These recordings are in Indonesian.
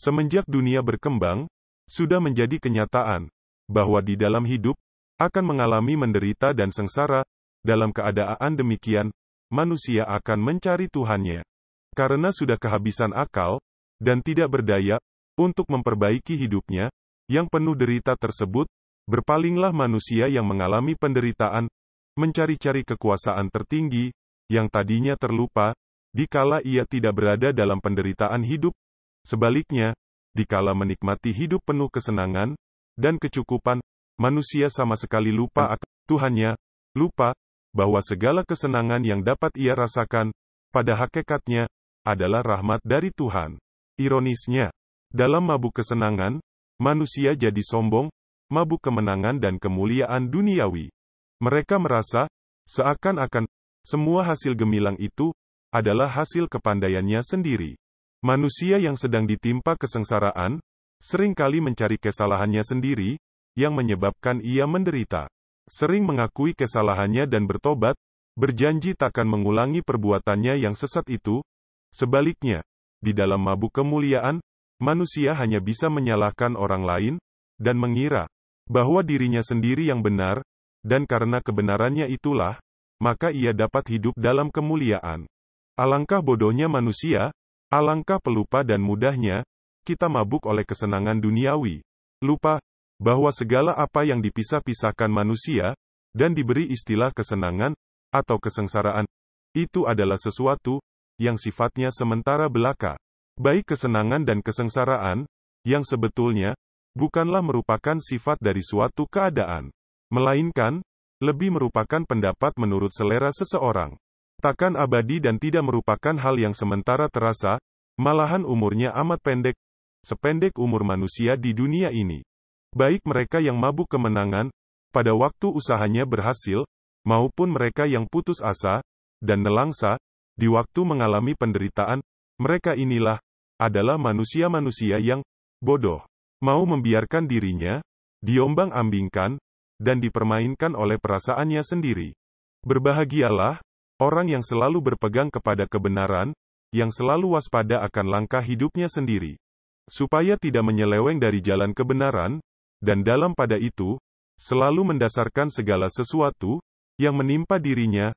Semenjak dunia berkembang, sudah menjadi kenyataan bahwa di dalam hidup akan mengalami menderita dan sengsara. Dalam keadaan demikian, manusia akan mencari Tuhannya karena sudah kehabisan akal dan tidak berdaya untuk memperbaiki hidupnya yang penuh derita tersebut. Berpalinglah manusia yang mengalami penderitaan, mencari-cari kekuasaan tertinggi yang tadinya terlupa dikala ia tidak berada dalam penderitaan hidup Sebaliknya, dikala menikmati hidup penuh kesenangan dan kecukupan, manusia sama sekali lupa akan Tuhannya, lupa bahwa segala kesenangan yang dapat ia rasakan, pada hakikatnya, adalah rahmat dari Tuhan. Ironisnya, dalam mabuk kesenangan, manusia jadi sombong, mabuk kemenangan dan kemuliaan duniawi. Mereka merasa, seakan-akan, semua hasil gemilang itu, adalah hasil kepandaiannya sendiri. Manusia yang sedang ditimpa kesengsaraan, seringkali mencari kesalahannya sendiri, yang menyebabkan ia menderita. Sering mengakui kesalahannya dan bertobat, berjanji takkan mengulangi perbuatannya yang sesat itu. Sebaliknya, di dalam mabuk kemuliaan, manusia hanya bisa menyalahkan orang lain, dan mengira, bahwa dirinya sendiri yang benar, dan karena kebenarannya itulah, maka ia dapat hidup dalam kemuliaan. Alangkah bodohnya manusia, Alangkah pelupa dan mudahnya, kita mabuk oleh kesenangan duniawi. Lupa, bahwa segala apa yang dipisah-pisahkan manusia, dan diberi istilah kesenangan, atau kesengsaraan, itu adalah sesuatu, yang sifatnya sementara belaka. Baik kesenangan dan kesengsaraan, yang sebetulnya, bukanlah merupakan sifat dari suatu keadaan. Melainkan, lebih merupakan pendapat menurut selera seseorang takkan abadi dan tidak merupakan hal yang sementara terasa, malahan umurnya amat pendek, sependek umur manusia di dunia ini. Baik mereka yang mabuk kemenangan, pada waktu usahanya berhasil, maupun mereka yang putus asa, dan nelangsa, di waktu mengalami penderitaan, mereka inilah, adalah manusia-manusia yang, bodoh, mau membiarkan dirinya, diombang-ambingkan, dan dipermainkan oleh perasaannya sendiri. Berbahagialah, Orang yang selalu berpegang kepada kebenaran, yang selalu waspada akan langkah hidupnya sendiri, supaya tidak menyeleweng dari jalan kebenaran, dan dalam pada itu, selalu mendasarkan segala sesuatu yang menimpa dirinya,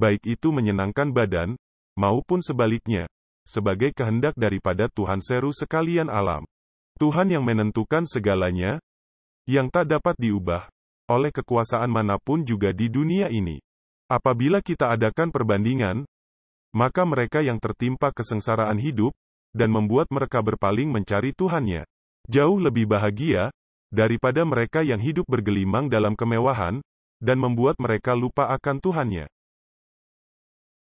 baik itu menyenangkan badan maupun sebaliknya, sebagai kehendak daripada Tuhan seru sekalian alam. Tuhan yang menentukan segalanya, yang tak dapat diubah oleh kekuasaan manapun juga di dunia ini. Apabila kita adakan perbandingan, maka mereka yang tertimpa kesengsaraan hidup, dan membuat mereka berpaling mencari Tuhannya, jauh lebih bahagia, daripada mereka yang hidup bergelimang dalam kemewahan, dan membuat mereka lupa akan Tuhannya.